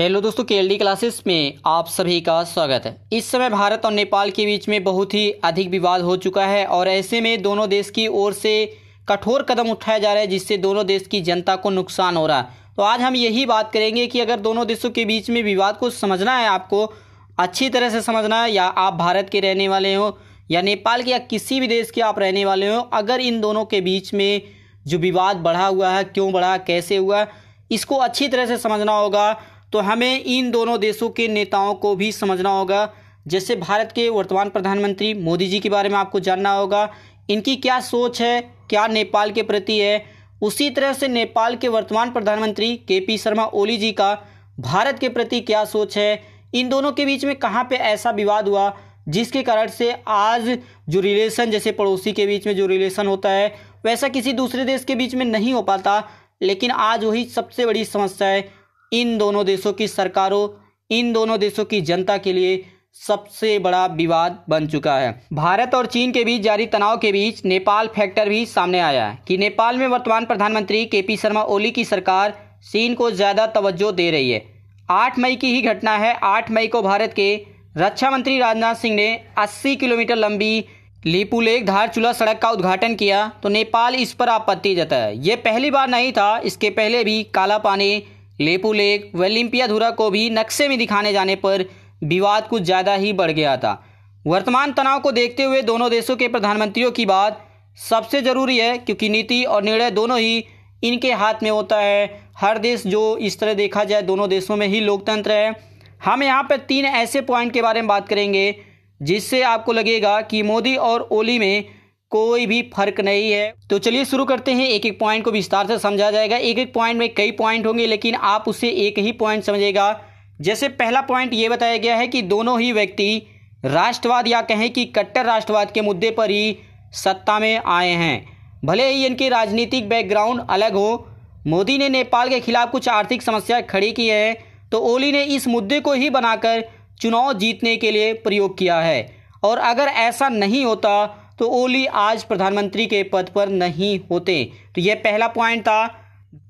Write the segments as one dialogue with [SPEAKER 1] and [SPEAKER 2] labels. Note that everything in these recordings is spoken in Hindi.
[SPEAKER 1] हेलो दोस्तों के क्लासेस में आप सभी का स्वागत है इस समय भारत और नेपाल के बीच में बहुत ही अधिक विवाद हो चुका है और ऐसे में दोनों देश की ओर से कठोर कदम उठाया जा रहा है जिससे दोनों देश की जनता को नुकसान हो रहा है तो आज हम यही बात करेंगे कि अगर दोनों देशों के बीच में विवाद को समझना है आपको अच्छी तरह से समझना है या आप भारत के रहने वाले हों या नेपाल के या किसी भी देश के आप रहने वाले हों अगर इन दोनों के बीच में जो विवाद बढ़ा हुआ है क्यों बढ़ा कैसे हुआ इसको अच्छी तरह से समझना होगा तो हमें इन दोनों देशों के नेताओं को भी समझना होगा जैसे भारत के वर्तमान प्रधानमंत्री मोदी जी के बारे में आपको जानना होगा इनकी क्या सोच है क्या नेपाल के प्रति है उसी तरह से नेपाल के वर्तमान प्रधानमंत्री के पी शर्मा ओली जी का भारत के प्रति क्या सोच है इन दोनों के बीच में कहाँ पे ऐसा विवाद हुआ जिसके कारण से आज जो रिलेशन जैसे पड़ोसी के बीच में जो रिलेशन होता है वैसा किसी दूसरे देश के बीच में नहीं हो पाता लेकिन आज वही सबसे बड़ी समस्या है इन दोनों देशों की सरकारों इन दोनों देशों की जनता के लिए सबसे बड़ा विवाद बन चुका है भारत और चीन के बीच जारी तनाव के बीच नेपाल फैक्टर भी सामने आया है कि नेपाल में वर्तमान प्रधानमंत्री केपी शर्मा ओली की सरकार चीन को ज़्यादा तवज्जो दे रही है आठ मई की ही घटना है आठ मई को भारत के रक्षा मंत्री राजनाथ सिंह ने 80 किलोमीटर लंबी धार धारचूला सड़क का उद्घाटन किया तो नेपाल इस पर आपत्ति जताया ये पहली बार नहीं था इसके पहले भी काला पानी लेपू लेक व लिम्पियाधुरा को भी नक्शे में दिखाने जाने पर विवाद कुछ ज़्यादा ही बढ़ गया था वर्तमान तनाव को देखते हुए दोनों देशों के प्रधानमंत्रियों की बात सबसे ज़रूरी है क्योंकि नीति और निर्णय दोनों ही इनके हाथ में होता है हर देश जो इस तरह देखा जाए दोनों देशों में ही लोकतंत्र है हम यहाँ पर तीन ऐसे पॉइंट के बारे में बात करेंगे जिससे आपको लगेगा कि मोदी और ओली में कोई भी फर्क नहीं है तो चलिए शुरू करते हैं एक एक पॉइंट को विस्तार से समझा जाएगा एक एक पॉइंट में कई पॉइंट होंगे लेकिन आप उसे एक ही पॉइंट समझेगा जैसे पहला पॉइंट ये बताया गया है कि दोनों ही व्यक्ति राष्ट्रवाद या कहें कि कट्टर राष्ट्रवाद के मुद्दे पर ही सत्ता में आए हैं भले ही इनकी राजनीतिक बैकग्राउंड अलग हो मोदी ने नेपाल के खिलाफ कुछ आर्थिक समस्या खड़ी की है तो ओली ने इस मुद्दे को ही बनाकर चुनाव जीतने के लिए प्रयोग किया है और अगर ऐसा नहीं होता तो ओली आज प्रधानमंत्री के पद पर नहीं होते तो यह पहला पॉइंट था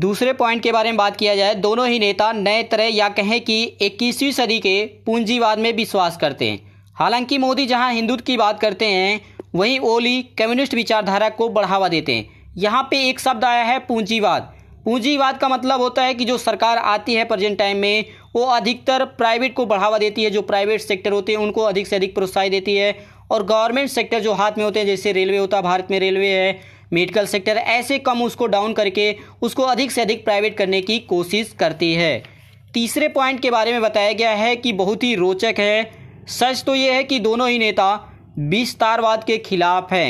[SPEAKER 1] दूसरे पॉइंट के बारे में बात किया जाए दोनों ही नेता नए तरह या कहें कि 21वीं सदी के पूंजीवाद में विश्वास करते हैं हालांकि मोदी जहां हिंदुत्व की बात करते हैं वहीं ओली कम्युनिस्ट विचारधारा को बढ़ावा देते हैं यहाँ पे एक शब्द आया है पूंजीवाद पूंजीवाद का मतलब होता है कि जो सरकार आती है प्रेजेंट टाइम में वो अधिकतर प्राइवेट को बढ़ावा देती है जो प्राइवेट सेक्टर होते हैं उनको अधिक से अधिक प्रोत्साहित देती है और गवर्नमेंट सेक्टर जो हाथ में होते हैं जैसे रेलवे होता है भारत में रेलवे है मेडिकल सेक्टर ऐसे कम उसको डाउन करके उसको अधिक से अधिक प्राइवेट करने की कोशिश करती है तीसरे पॉइंट के बारे में बताया गया है कि बहुत ही रोचक है सच तो ये है कि दोनों ही नेता विस्तारवाद के खिलाफ हैं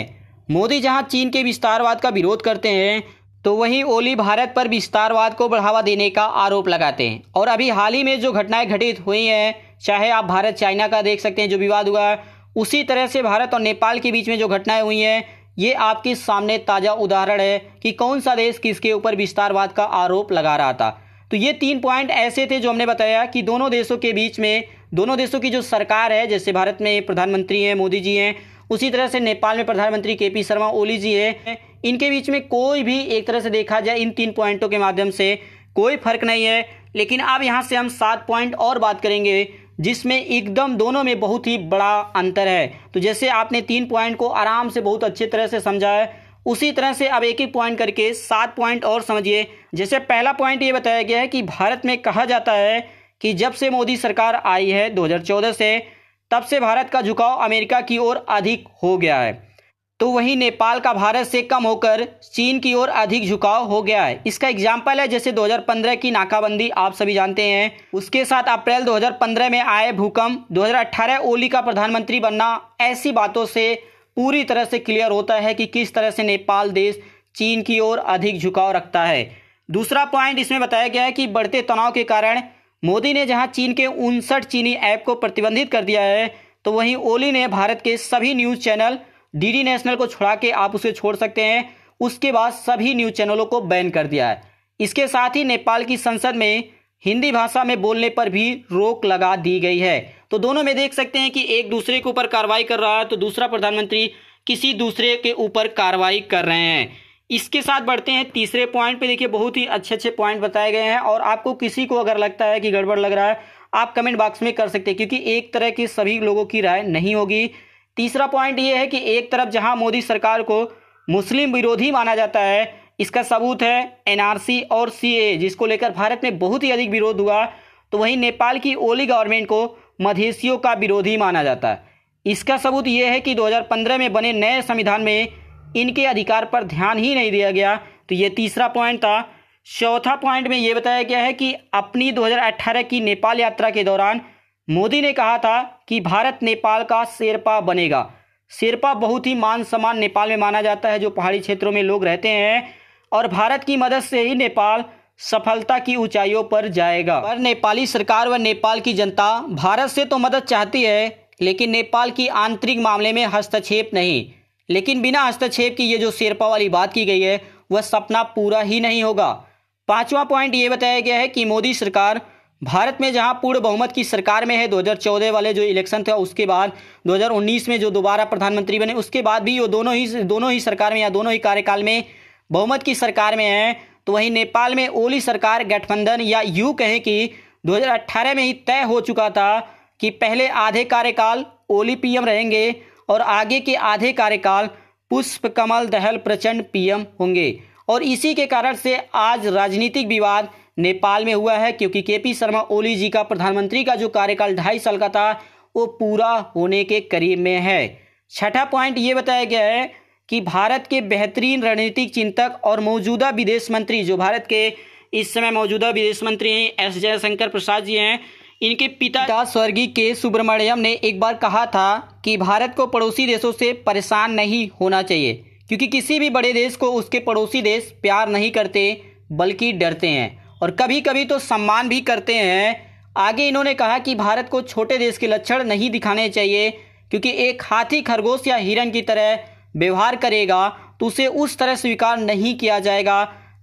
[SPEAKER 1] मोदी जहां चीन के विस्तारवाद का विरोध करते हैं तो वहीं ओली भारत पर विस्तारवाद को बढ़ावा देने का आरोप लगाते हैं और अभी हाल ही में जो घटनाएं घटित हुई हैं चाहे आप भारत चाइना का देख सकते हैं जो विवाद हुआ है उसी तरह से भारत और नेपाल के बीच में जो घटनाएं हुई हैं ये आपके सामने ताज़ा उदाहरण है कि कौन सा देश किसके ऊपर विस्तारवाद का आरोप लगा रहा था तो ये तीन पॉइंट ऐसे थे जो हमने बताया कि दोनों देशों के बीच में दोनों देशों की जो सरकार है जैसे भारत में प्रधानमंत्री हैं मोदी जी हैं उसी तरह से नेपाल में प्रधानमंत्री के पी शर्मा ओली जी हैं इनके बीच में कोई भी एक तरह से देखा जाए इन तीन पॉइंटों के माध्यम से कोई फर्क नहीं है लेकिन अब यहाँ से हम सात पॉइंट और बात करेंगे जिसमें एकदम दोनों में बहुत ही बड़ा अंतर है तो जैसे आपने तीन पॉइंट को आराम से बहुत अच्छे तरह से समझा है उसी तरह से अब एक एक पॉइंट करके सात पॉइंट और समझिए जैसे पहला पॉइंट ये बताया गया है कि भारत में कहा जाता है कि जब से मोदी सरकार आई है 2014 से तब से भारत का झुकाव अमेरिका की ओर अधिक हो गया है तो वहीं नेपाल का भारत से कम होकर चीन की ओर अधिक झुकाव हो गया है इसका एग्जाम्पल है जैसे 2015 की नाकाबंदी आप सभी जानते हैं उसके साथ अप्रैल 2015 में आए भूकंप 2018 ओली का प्रधानमंत्री बनना ऐसी बातों से पूरी तरह से क्लियर होता है कि किस तरह से नेपाल देश चीन की ओर अधिक झुकाव रखता है दूसरा पॉइंट इसमें बताया गया है कि बढ़ते तनाव के कारण मोदी ने जहां चीन के उनसठ चीनी ऐप को प्रतिबंधित कर दिया है तो वहीं ओली ने भारत के सभी न्यूज़ चैनल डीडी नेशनल को छोड़ा के आप उसे छोड़ सकते हैं उसके बाद सभी न्यूज चैनलों को बैन कर दिया है इसके साथ ही नेपाल की संसद में हिंदी भाषा में बोलने पर भी रोक लगा दी गई है तो दोनों में देख सकते हैं कि एक दूसरे के ऊपर कार्रवाई कर रहा है तो दूसरा प्रधानमंत्री किसी दूसरे के ऊपर कार्रवाई कर रहे हैं इसके साथ बढ़ते हैं तीसरे पॉइंट पे देखिए बहुत ही अच्छे अच्छे पॉइंट बताए गए हैं और आपको किसी को अगर लगता है कि गड़बड़ लग रहा है आप कमेंट बॉक्स में कर सकते हैं क्योंकि एक तरह की सभी लोगों की राय नहीं होगी तीसरा पॉइंट ये है कि एक तरफ जहां मोदी सरकार को मुस्लिम विरोधी माना जाता है इसका सबूत है एनआरसी और सीए जिसको लेकर भारत में बहुत ही अधिक विरोध हुआ तो वहीं नेपाल की ओली गवर्नमेंट को मधेसियों का विरोधी माना जाता है इसका सबूत ये है कि 2015 में बने नए संविधान में इनके अधिकार पर ध्यान ही नहीं दिया गया तो ये तीसरा पॉइंट था चौथा पॉइंट में ये बताया गया है कि अपनी 2018 की नेपाल यात्रा के दौरान मोदी ने कहा था कि भारत नेपाल का शेरपा बनेगा शेरपा बहुत ही मान सम्मान नेपाल में माना जाता है जो पहाड़ी क्षेत्रों में लोग रहते हैं और भारत की मदद से ही नेपाल सफलता की ऊंचाइयों पर जाएगा पर नेपाली सरकार व नेपाल की जनता भारत से तो मदद चाहती है लेकिन नेपाल की आंतरिक मामले में हस्तक्षेप नहीं लेकिन बिना हस्तक्षेप की ये जो शेरपा वाली बात की गई है वह सपना पूरा ही नहीं होगा पांचवा पॉइंट ये बताया गया है कि मोदी सरकार भारत में जहां पूर्ण बहुमत की सरकार में है 2014 वाले जो इलेक्शन थे उसके बाद 2019 में जो दोबारा प्रधानमंत्री बने उसके बाद भी वो दोनों ही दोनों ही सरकार में या दोनों ही कार्यकाल में बहुमत की सरकार में है तो वहीं नेपाल में ओली सरकार गठबंधन या यू कहें कि 2018 में ही तय हो चुका था कि पहले आधे कार्यकाल ओली पीएम रहेंगे और आगे के आधे कार्यकाल पुष्प कमल दहल प्रचंड पीएम होंगे और इसी के कारण से आज राजनीतिक विवाद नेपाल में हुआ है क्योंकि केपी शर्मा ओली जी का प्रधानमंत्री का जो कार्यकाल ढाई साल का था वो पूरा होने के करीब में है छठा पॉइंट ये बताया गया है कि भारत के बेहतरीन रणनीतिक चिंतक और मौजूदा विदेश मंत्री जो भारत के इस समय मौजूदा विदेश मंत्री हैं एस जयशंकर प्रसाद जी हैं इनके पिता स्वर्गीय के सुब्रमण्यम ने एक बार कहा था कि भारत को पड़ोसी देशों से परेशान नहीं होना चाहिए क्योंकि किसी भी बड़े देश को उसके पड़ोसी देश प्यार नहीं करते बल्कि डरते हैं और कभी कभी तो सम्मान भी करते हैं आगे इन्होंने कहा कि भारत को छोटे देश के लक्षण नहीं दिखाने चाहिए क्योंकि एक हाथी खरगोश या हिरण की तरह व्यवहार करेगा तो उसे उस तरह स्वीकार नहीं किया जाएगा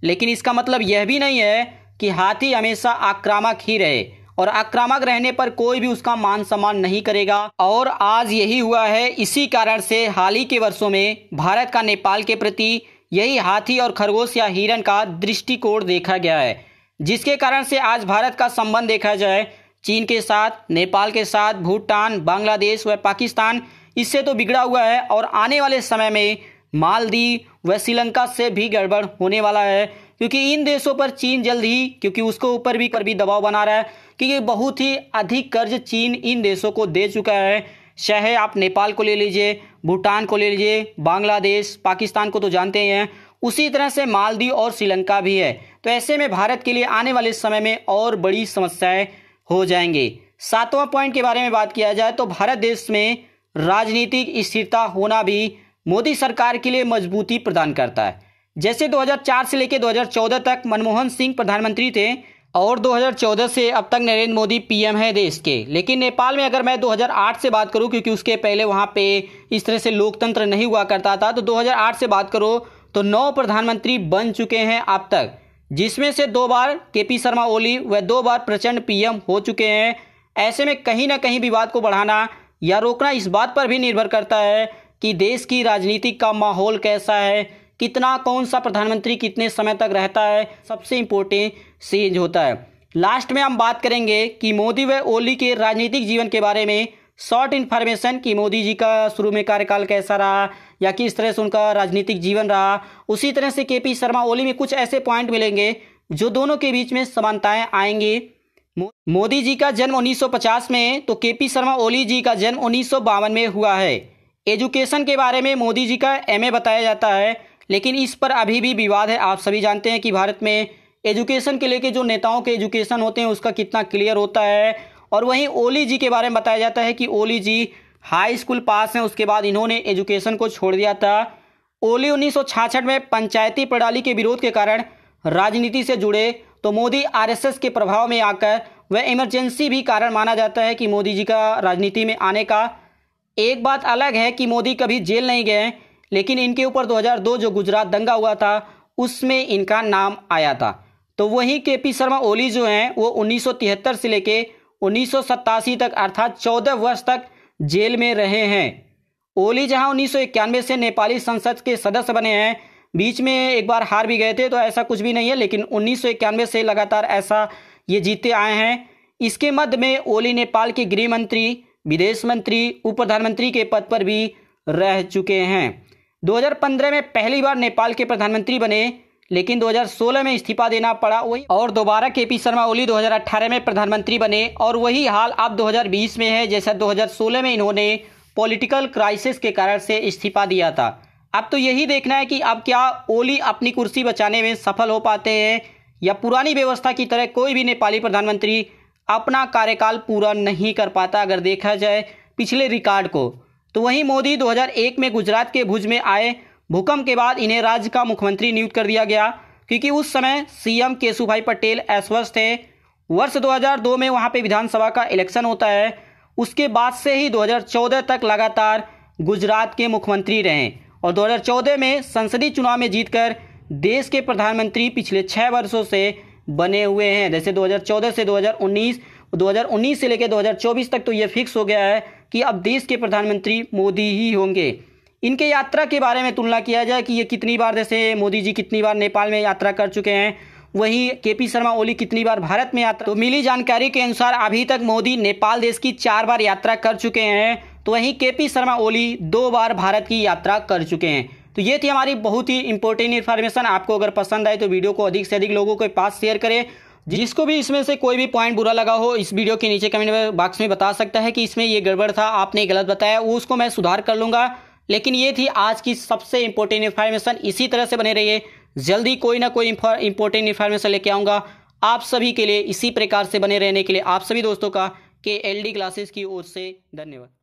[SPEAKER 1] लेकिन इसका मतलब यह भी नहीं है कि हाथी हमेशा आक्रामक ही रहे और आक्रामक रहने पर कोई भी उसका मान सम्मान नहीं करेगा और आज यही हुआ है इसी कारण से हाल ही के वर्षों में भारत का नेपाल के प्रति यही हाथी और खरगोश या हिरण का दृष्टिकोण देखा गया है जिसके कारण से आज भारत का संबंध देखा जाए चीन के साथ नेपाल के साथ भूटान बांग्लादेश व पाकिस्तान इससे तो बिगड़ा हुआ है और आने वाले समय में मालदीव व श्रीलंका से भी गड़बड़ होने वाला है क्योंकि इन देशों पर चीन जल्द ही क्योंकि उसके ऊपर भी कर भी दबाव बना रहा है कि ये बहुत ही अधिक कर्ज चीन इन देशों को दे चुका है चाहे आप नेपाल को ले लीजिए भूटान को ले लीजिए बांग्लादेश पाकिस्तान को तो जानते ही हैं उसी तरह से मालदीव और श्रीलंका भी है तो ऐसे में भारत के लिए आने वाले समय में और बड़ी समस्याएं हो जाएंगे सातवां पॉइंट के बारे में बात किया जाए तो भारत देश में राजनीतिक स्थिरता होना भी मोदी सरकार के लिए मजबूती प्रदान करता है जैसे 2004 से लेकर 2014 तक मनमोहन सिंह प्रधानमंत्री थे और 2014 से अब तक नरेंद्र मोदी पीएम है देश के लेकिन नेपाल में अगर मैं 2008 से बात करूं क्योंकि उसके पहले वहां पे इस तरह से लोकतंत्र नहीं हुआ करता था तो 2008 से बात करो तो नौ प्रधानमंत्री बन चुके हैं अब तक जिसमें से दो बार केपी शर्मा ओली व दो बार प्रचंड पीएम हो चुके हैं ऐसे में कहीं ना कहीं विवाद को बढ़ाना या रोकना इस बात पर भी निर्भर करता है कि देश की राजनीति का माहौल कैसा है कितना कौन सा प्रधानमंत्री कितने समय तक रहता है सबसे इम्पोर्टेंट चेंज होता है लास्ट में हम बात करेंगे कि मोदी व ओली के राजनीतिक जीवन के बारे में शॉर्ट इन्फॉर्मेशन कि मोदी जी का शुरू में कार्यकाल कैसा रहा या किस तरह से उनका राजनीतिक जीवन रहा उसी तरह से के पी शर्मा ओली में कुछ ऐसे पॉइंट मिलेंगे जो दोनों के बीच में समानताएं आएंगी मोदी जी का जन्म 1950 में तो के पी शर्मा ओली जी का जन्म उन्नीस में हुआ है एजुकेशन के बारे में मोदी जी का एम बताया जाता है लेकिन इस पर अभी भी विवाद है आप सभी जानते हैं कि भारत में एजुकेशन के लेके जो नेताओं के एजुकेशन होते हैं उसका कितना क्लियर होता है और वहीं ओली जी के बारे में बताया जाता है कि ओली जी हाई स्कूल पास हैं उसके बाद इन्होंने एजुकेशन को छोड़ दिया था ओली उन्नीस में पंचायती प्रणाली के विरोध के कारण राजनीति से जुड़े तो मोदी आरएसएस के प्रभाव में आकर वह इमरजेंसी भी कारण माना जाता है कि मोदी जी का राजनीति में आने का एक बात अलग है कि मोदी कभी जेल नहीं गए लेकिन इनके ऊपर 2002 जो गुजरात दंगा हुआ था उसमें इनका नाम आया था तो वहीं के पी शर्मा ओली जो हैं वो 1973 से लेके उन्नीस तक अर्थात 14 वर्ष तक जेल में रहे हैं ओली जहां उन्नीस से नेपाली संसद के सदस्य बने हैं बीच में एक बार हार भी गए थे तो ऐसा कुछ भी नहीं है लेकिन उन्नीस से लगातार ऐसा ये जीते आए हैं इसके मध्य में ओली नेपाल के गृह मंत्री विदेश मंत्री उप प्रधानमंत्री के पद पर भी रह चुके हैं 2015 में पहली बार नेपाल के प्रधानमंत्री बने लेकिन 2016 में इस्तीफा देना पड़ा वही और दोबारा के पी शर्मा ओली 2018 में प्रधानमंत्री बने और वही हाल अब 2020 में है जैसा 2016 में इन्होंने पॉलिटिकल क्राइसिस के कारण से इस्तीफा दिया था अब तो यही देखना है कि अब क्या ओली अपनी कुर्सी बचाने में सफल हो पाते हैं या पुरानी व्यवस्था की तरह कोई भी नेपाली प्रधानमंत्री अपना कार्यकाल पूरा नहीं कर पाता अगर देखा जाए पिछले रिकॉर्ड को तो वहीं मोदी 2001 में गुजरात के भुज में आए भूकंप के बाद इन्हें राज्य का मुख्यमंत्री नियुक्त कर दिया गया क्योंकि उस समय सीएम केशुभाई पटेल अस्वस्थ थे वर्ष 2002 में वहां पे विधानसभा का इलेक्शन होता है उसके बाद से ही 2014 तक लगातार गुजरात के मुख्यमंत्री रहे और 2014 में संसदीय चुनाव में जीतकर देश के प्रधानमंत्री पिछले छः वर्षों से बने हुए हैं जैसे 2014 से 2019 2019 से लेकर 2024 तक तो ये फिक्स हो गया है कि अब देश के प्रधानमंत्री मोदी ही होंगे इनके यात्रा के बारे में तुलना किया जाए कि ये कितनी बार जैसे मोदी जी कितनी बार नेपाल में यात्रा कर चुके हैं वहीं के पी शर्मा ओली कितनी बार भारत में यात्रा तो मिली जानकारी के अनुसार अभी तक मोदी नेपाल देश की चार बार यात्रा कर चुके हैं तो वहीं के पी शर्मा ओली दो बार भारत की यात्रा कर चुके हैं तो ये थी हमारी बहुत ही इंपॉर्टेंट इन्फॉर्मेशन आपको अगर पसंद आए तो वीडियो को अधिक से अधिक लोगों के पास शेयर करें जिसको भी इसमें से कोई भी पॉइंट बुरा लगा हो इस वीडियो के नीचे कमेंट बॉक्स में बता सकता है कि इसमें ये गड़बड़ था आपने गलत बताया उसको मैं सुधार कर लूँगा लेकिन ये थी आज की सबसे इंपॉर्टेंट इन्फॉर्मेशन इसी तरह से बने रहिए जल्दी कोई ना कोई इंपॉर्टेंट इन्फॉर्मेशन लेके आऊँगा आप सभी के लिए इसी प्रकार से बने रहने के लिए आप सभी दोस्तों का के एल क्लासेस की ओर से धन्यवाद